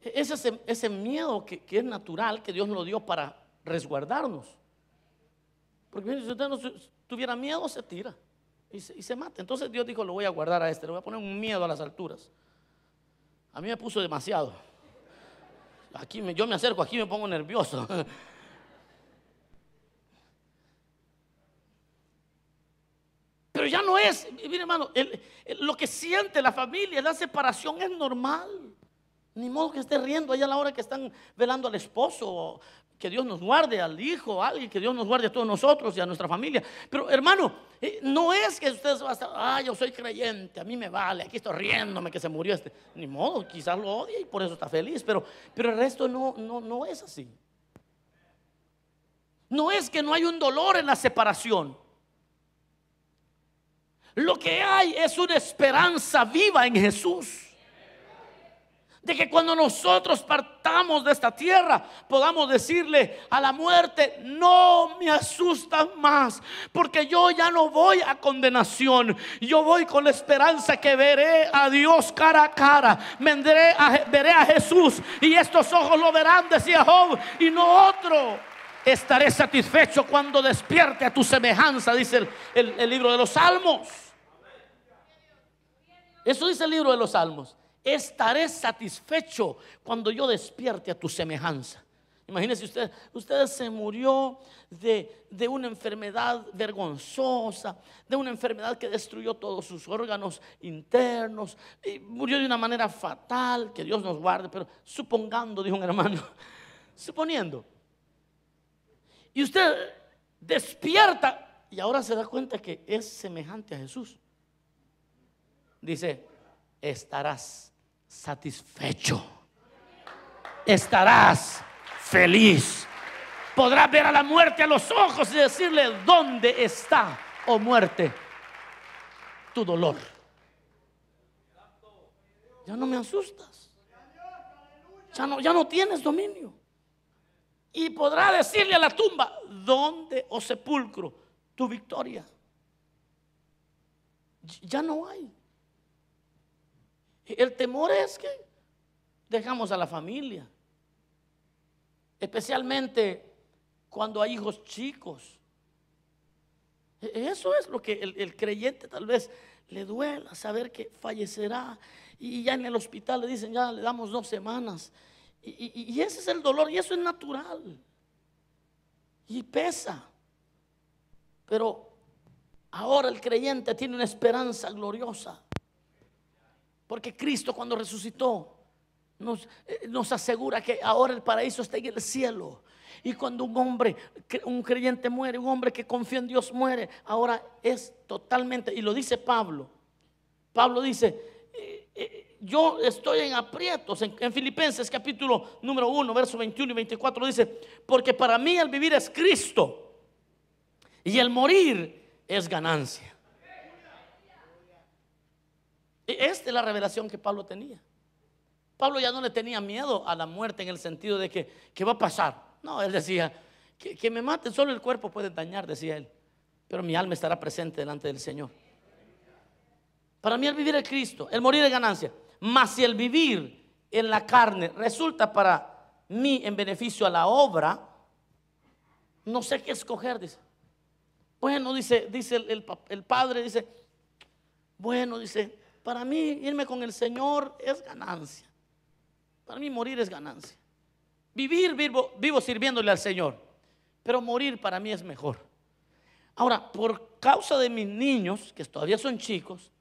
Es ese, miedo que, es natural, que Dios lo dio para resguardarnos. Porque si usted no tuviera miedo, se tira y se, mata. Entonces Dios dijo, lo voy a guardar a este, le voy a poner un miedo a las alturas. A mí me puso demasiado. Aquí yo me acerco, aquí me pongo nervioso. Pero ya no es, mire hermano, lo que siente la familia, la separación es normal. Ni modo que esté riendo allá a la hora que están velando al esposo, que Dios nos guarde al hijo, alguien, que Dios nos guarde a todos nosotros y a nuestra familia. Pero hermano, eh, no es que ustedes van a estar, ah, yo soy creyente, a mí me vale, aquí estoy riéndome que se murió este. Ni modo, quizás lo odia y por eso está feliz, pero, pero el resto no, no, no es así. No es que no hay un dolor en la separación. Lo que hay es una esperanza viva en Jesús de que cuando nosotros partamos de esta tierra podamos decirle a la muerte, no me asustas más, porque yo ya no voy a condenación, yo voy con la esperanza que veré a Dios cara a cara, veré a Jesús y estos ojos lo verán, decía Job, y no otro. Estaré satisfecho cuando despierte a tu semejanza, dice el libro de los Salmos. Eso dice el libro de los Salmos estaré satisfecho cuando yo despierte a tu semejanza. Imagínense usted, usted se murió de, una enfermedad vergonzosa, de una enfermedad que destruyó todos sus órganos internos, y murió de una manera fatal, que Dios nos guarde, pero supongando, dijo un hermano, suponiendo. Y usted despierta y ahora se da cuenta que es semejante a Jesús. Dice, estarás satisfecho. Estarás feliz. Podrás ver a la muerte a los ojos y decirle, ¿dónde está, O oh muerte, tu dolor? Ya no me asustas. Ya no, ya no tienes dominio. Y podrá decirle a la tumba, ¿dónde, o oh sepulcro, tu victoria? Ya no hay. El temor es que dejamos a la familia, especialmente cuando hay hijos chicos. E-, eso es lo que el, creyente tal vez le duela, saber que fallecerá. Y ya en el hospital le dicen, ya le damos dos semanas. y ese es el dolor, y eso es natural. Y pesa. Pero ahora el creyente tiene una esperanza gloriosa porque Cristo cuando resucitó eh, nos, asegura que ahora el paraíso está en el cielo. Y cuando un hombre, un creyente muere, un hombre que confía en Dios muere, ahora es totalmente, y lo dice Pablo. Pablo dice, eh, eh, yo estoy en aprietos. En, en, Filipenses capítulo número 1, verso 21 y 24 dice, porque para mí el vivir es Cristo y el morir es ganancia. Esta es la revelación que Pablo tenía. Pablo ya no le tenía miedo a la muerte en el sentido de que, ¿qué va a pasar? No, él decía, que, me maten, solo el cuerpo puede dañar, decía él, pero mi alma estará presente delante del Señor. Para mí el vivir es Cristo, el morir es ganancia, mas si el vivir en la carne resulta para mí en beneficio a la obra, no sé qué escoger, dice. Bueno, dice, dice el padre, dice, bueno, dice, para mí irme con el Señor es ganancia. Para mí morir es ganancia. Vivir vivo, sirviéndole al Señor, pero morir para mí es mejor. Ahora, por causa de mis niños, que todavía son chicos,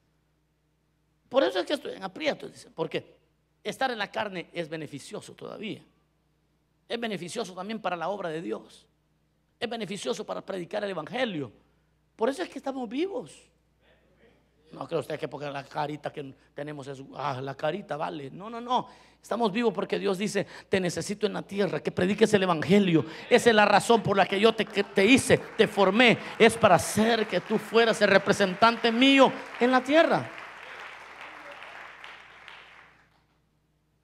por eso es que estoy en aprieto, dice, porque estar en la carne es beneficioso todavía. Es beneficioso también para la obra de Dios. Es beneficioso para predicar el Evangelio. Por eso es que estamos vivos. No creo usted que porque la carita que tenemos es, ah, la carita vale. No, no, no. Estamos vivos porque Dios dice, te necesito en la tierra, que prediques el Evangelio. Esa es la razón por la que yo te, te hice, te formé. Es para hacer que tú fueras el representante mío en la tierra.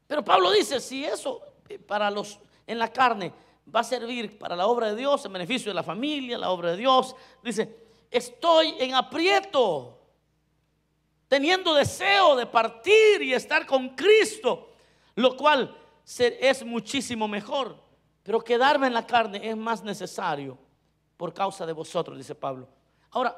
Pero Pablo dice, si eso eh, para los en la carne va a servir para la obra de Dios, en beneficio de la familia, la obra de Dios, dice, estoy en aprieto teniendo deseo de partir y estar con Cristo, lo cual es muchísimo mejor. Pero quedarme en la carne es más necesario por causa de vosotros, dice Pablo. Ahora,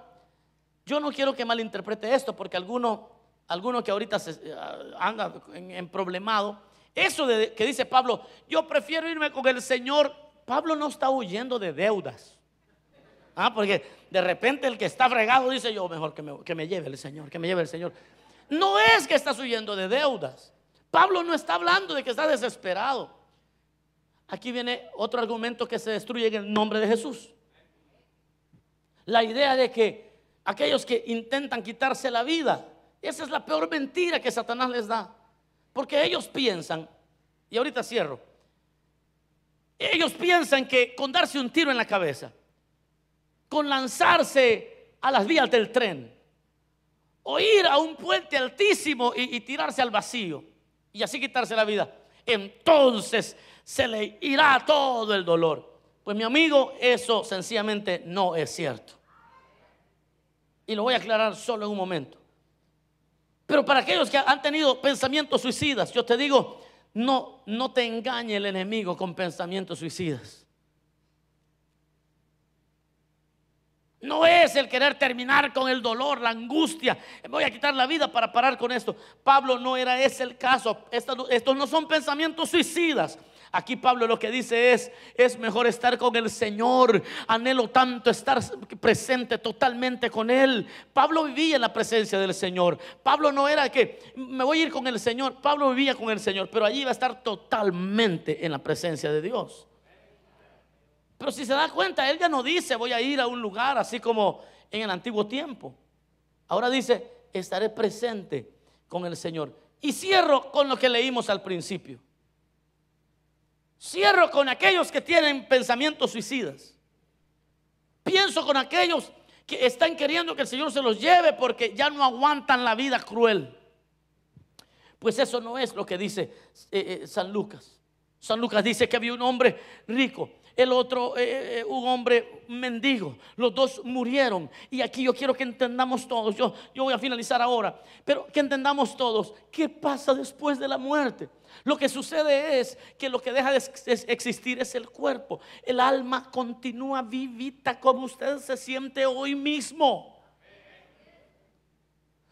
yo no quiero que malinterprete esto porque alguno, alguno que ahorita se, ah, anda en, problemado, eso que dice Pablo, yo prefiero irme con el Señor, Pablo no está huyendo de deudas. Ah, porque de repente el que está fregado dice yo, mejor que me, lleve el Señor, que me lleve el Señor. No es que estás huyendo de deudas. Pablo no está hablando de que está desesperado. Aquí viene otro argumento que se destruye en el nombre de Jesús. La idea de que aquellos que intentan quitarse la vida, esa es la peor mentira que Satanás les da. Porque ellos piensan, y ahorita cierro, ellos piensan que con darse un tiro en la cabeza, con lanzarse a las vías del tren o ir a un puente altísimo y, tirarse al vacío y así quitarse la vida. Entonces se le irá todo el dolor. Pues mi amigo, eso sencillamente no es cierto. Y lo voy a aclarar solo en un momento. Pero para aquellos que han tenido pensamientos suicidas, yo te digo, no, no te engañe el enemigo con pensamientos suicidas. No es el querer terminar con el dolor, la angustia. Voy a quitar la vida para parar con esto. Pablo no era ese el caso. Estos no son pensamientos suicidas. Aquí Pablo lo que dice es, es mejor estar con el Señor. Anhelo tanto estar presente totalmente con Él. Pablo vivía en la presencia del Señor. Pablo no era que me voy a ir con el Señor. Pablo vivía con el Señor, pero allí iba a estar totalmente en la presencia de Dios. Pero si se da cuenta, él ya no dice voy a ir a un lugar así como en el antiguo tiempo. Ahora dice, estaré presente con el Señor. Y cierro con lo que leímos al principio. Cierro con aquellos que tienen pensamientos suicidas. Pienso con aquellos que están queriendo que el Señor se los lleve porque ya no aguantan la vida cruel. Pues eso no es lo que dice eh, eh, San Lucas. San Lucas dice que había un hombre rico el otro eh, eh, eh, un hombre mendigo. Los dos murieron. Y aquí yo quiero que entendamos todos. Yo, yo voy a finalizar ahora. Pero que entendamos todos. ¿Qué pasa después de la muerte? Lo que sucede es que lo que deja de existir es el cuerpo. El alma continúa vivita como usted se siente hoy mismo.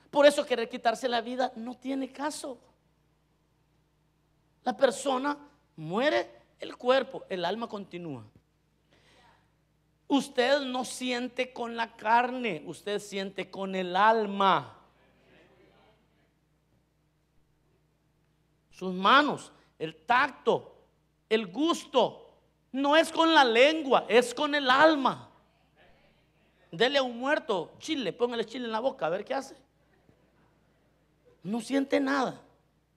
Por eso querer quitarse la vida no tiene caso. La persona muere el cuerpo, el alma continúa. Usted no siente con la carne, usted siente con el alma. Sus manos, el tacto, el gusto, no es con la lengua, es con el alma. Dele a un muerto chile, póngale chile en la boca, a ver qué hace. No siente nada,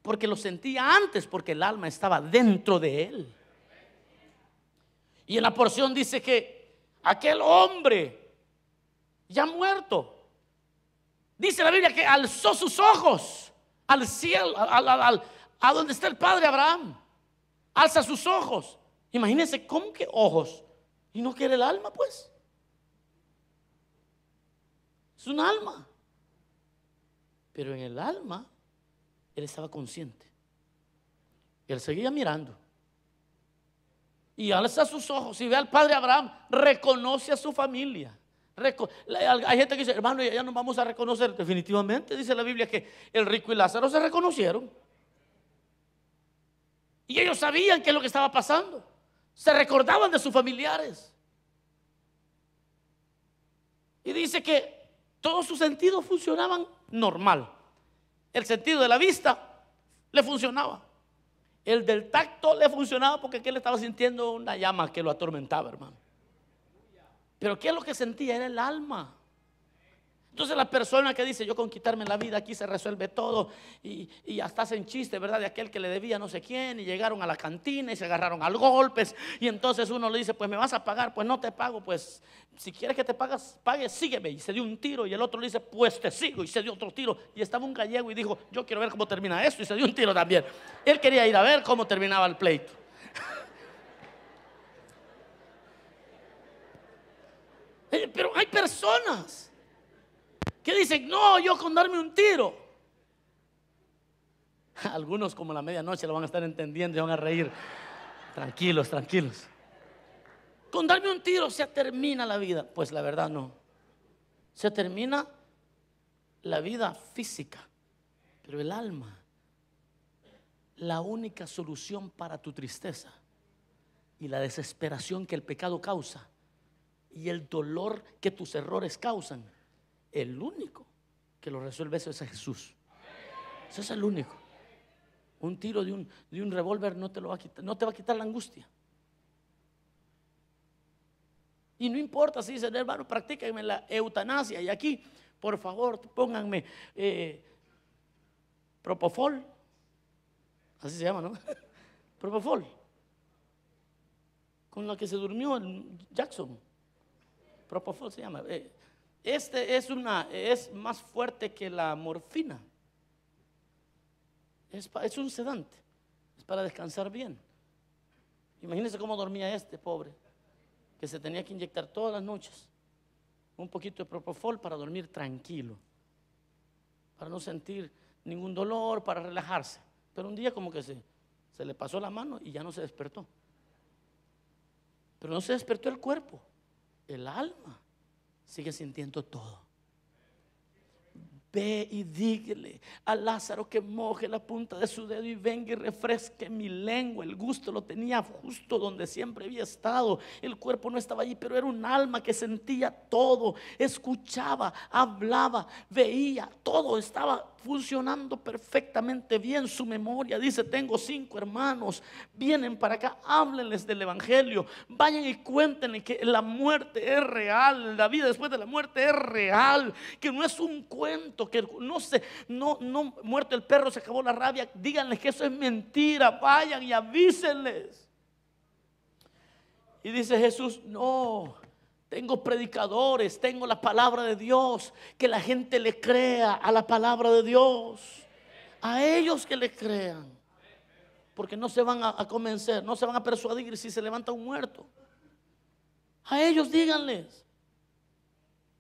porque lo sentía antes, porque el alma estaba dentro de él. Y en la porción dice que aquel hombre ya muerto, dice la Biblia que alzó sus ojos al cielo, al, a donde está el padre Abraham. Alza sus ojos. Imagínense, con qué ojos? ¿Y no quiere el alma, pues? Es un alma. Pero en el alma, él estaba consciente. Él seguía mirando y alza sus ojos y ve al padre Abraham, reconoce a su familia. Hay gente que dice, hermano, ya nos vamos a reconocer. Definitivamente dice la Biblia que el rico y Lázaro se reconocieron. Y ellos sabían qué es lo que estaba pasando. Se recordaban de sus familiares. Y dice que todos sus sentidos funcionaban normal. El sentido de la vista le funcionaba. El del tacto le funcionaba porque él estaba sintiendo una llama que lo atormentaba, hermano. Pero ¿qué es lo que sentía? Era el alma. Entonces la persona que dice, yo con quitarme la vida aquí se resuelve todo y, y hasta hacen chiste, ¿verdad? De aquel que le debía no sé quién y llegaron a la cantina y se agarraron al golpes y entonces uno le dice, pues me vas a pagar, pues no te pago, pues si quieres que te pagas, pague, sígueme. Y se dio un tiro y el otro le dice, pues te sigo y se dio otro tiro y estaba un gallego y dijo, yo quiero ver cómo termina esto y se dio un tiro también. Él quería ir a ver cómo terminaba el pleito. Eh, pero hay personas Qué dicen, no, yo con darme un tiro. Algunos como la medianoche lo van a estar entendiendo y van a reír. Tranquilos, tranquilos. Con darme un tiro se termina la vida. Pues la verdad no. Se termina la vida física, pero el alma, la única solución para tu tristeza y la desesperación que el pecado causa y el dolor que tus errores causan el único que lo resuelve eso es Jesús. Eso es el único. Un tiro de un, de un revólver no te lo va a quitar, no te va a quitar la angustia. Y no importa si dicen, hermano, practíquenme la eutanasia. Y aquí, por favor, pónganme eh, propofol. Así se llama, ¿no? propofol. Con la que se durmió el Jackson. Propofol se llama. Eh. Este es, una, es más fuerte que la morfina. Es, es un sedante. Es para descansar bien. Imagínense cómo dormía este pobre, que se tenía que inyectar todas las noches un poquito de propofol para dormir tranquilo, para no sentir ningún dolor, para relajarse. Pero un día como que se, se le pasó la mano y ya no se despertó. Pero no se despertó el cuerpo, el alma sigue sintiendo todo. Ve y dígale a Lázaro que moje la punta de su dedo y venga y refresque mi lengua. El gusto lo tenía justo donde siempre había estado. El cuerpo no estaba allí, pero era un alma que sentía todo. Escuchaba, hablaba, veía, todo estaba funcionando perfectamente bien su memoria. Dice, tengo cinco hermanos, vienen para acá, háblenles del Evangelio, vayan y cuéntenle que la muerte es real, la vida después de la muerte es real, que no es un cuento, que no se, no, no, muerto el perro, se acabó la rabia, díganles que eso es mentira, vayan y avísenles. Y dice Jesús, no, tengo predicadores, tengo la palabra de Dios, que la gente le crea a la palabra de Dios. A ellos que le crean. Porque no se van a, convencer, no se van a persuadir si se levanta un muerto. A ellos díganles.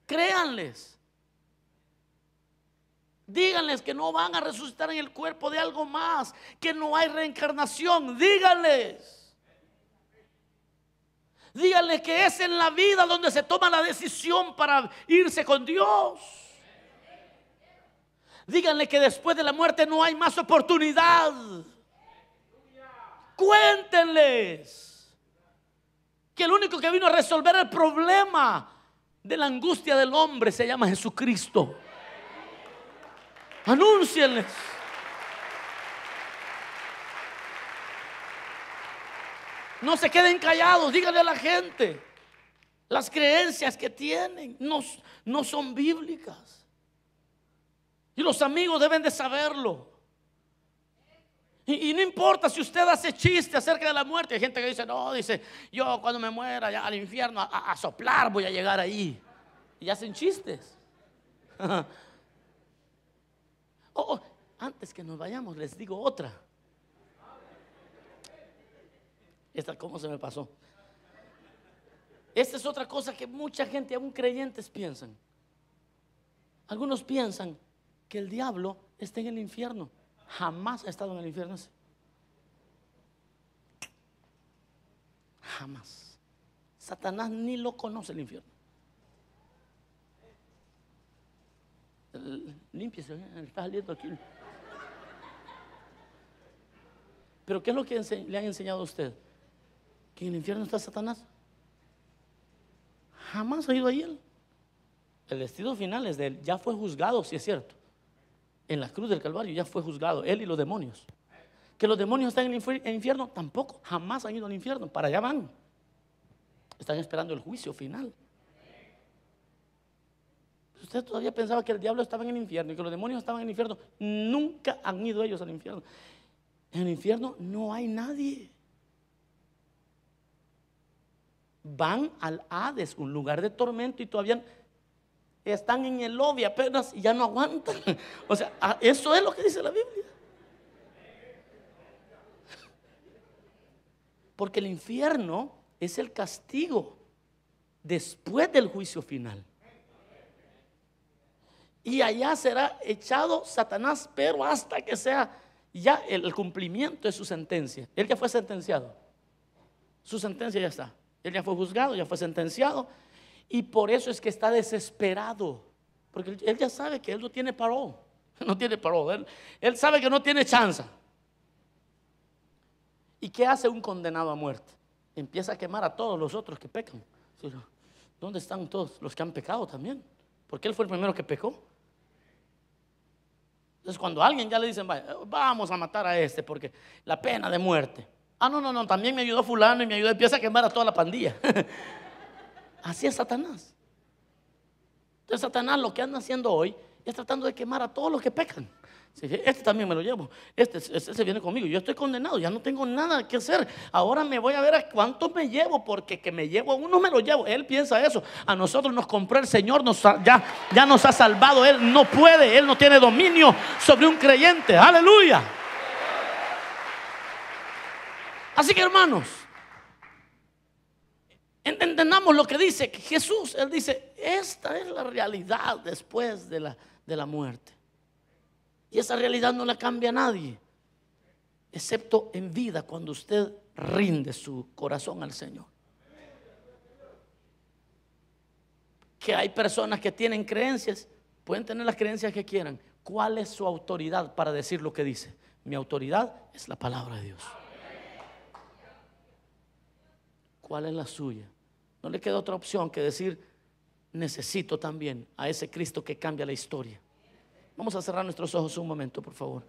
Créanles. Díganles que no van a resucitar en el cuerpo de algo más, que no hay reencarnación. Díganles. Díganle que es en la vida donde se toma la decisión para irse con Dios. Díganle que después de la muerte no hay más oportunidad. Cuéntenles que el único que vino a resolver el problema de la angustia del hombre se llama Jesucristo. Anúncienles. No se queden callados, díganle a la gente. Las creencias que tienen no, son bíblicas. Y los amigos deben de saberlo. Y, no importa si usted hace chiste acerca de la muerte. Hay gente que dice, no, dice, yo cuando me muera al infierno a, soplar voy a llegar ahí. Y hacen chistes. antes que nos vayamos, les digo otra. Esta, ¿Cómo se me pasó? Esta es otra cosa que mucha gente, aún creyentes, piensan. Algunos piensan que el diablo está en el infierno. Jamás ha estado en el infierno Jamás. Satanás ni lo conoce el infierno. Límpiese, ¿eh? está saliendo aquí. Pero ¿qué es lo que le han enseñado a usted? que en el infierno está Satanás. Jamás ha ido ahí él. El destino final es de él. Ya fue juzgado, si es cierto. En la cruz del Calvario ya fue juzgado él y los demonios. Que los demonios están en el infierno, tampoco. Jamás han ido al infierno. Para allá van. Están esperando el juicio final. usted todavía pensaba que el diablo estaba en el infierno y que los demonios estaban en el infierno, nunca han ido ellos al infierno. En el infierno no hay nadie. van al Hades, un lugar de tormento, y todavía están en el lobby apenas y ya no aguantan. O sea, ah, eso es lo que dice la Biblia. Porque el infierno es el castigo después del juicio final. Y allá será echado Satanás, pero hasta que sea ya el cumplimiento de su sentencia. Él que fue sentenciado. Su sentencia ya está. Él ya fue juzgado, ya fue sentenciado. Y por eso es que está desesperado. Porque él ya sabe que él no tiene paro, No tiene paro, Él, él sabe que no tiene chance. ¿Y qué hace un condenado a muerte? Empieza a quemar a todos los otros que pecan. ¿Dónde están todos los que han pecado también? Porque él fue el primero que pecó. Entonces cuando alguien ya le dicen, vamos a matar a este porque la pena de muerte. Ah, no, no, no, también me ayudó fulano y me ayudó. Empieza a quemar a toda la pandilla. Así es Satanás. Entonces Satanás lo que anda haciendo hoy es tratando de quemar a todos los que pecan. Este también me lo llevo. Este, se viene conmigo. Yo estoy condenado, ya no tengo nada que hacer. Ahora me voy a ver a cuántos me llevo, porque que me llevo a uno me lo llevo. Él piensa eso. A nosotros nos compró el Señor, ya, ya nos ha salvado. Él no puede, Él no tiene dominio sobre un creyente. Aleluya. Así que hermanos, entendamos lo que dice que Jesús. Él dice, esta es la realidad después de la, de la muerte. Y esa realidad no la cambia nadie, excepto en vida cuando usted rinde su corazón al Señor. Que hay personas que tienen creencias, pueden tener las creencias que quieran. ¿Cuál es su autoridad para decir lo que dice? Mi autoridad es la palabra de Dios. ¿Cuál es la suya? No le queda otra opción que decir, necesito también a ese Cristo que cambia la historia. Vamos a cerrar nuestros ojos un momento, por favor.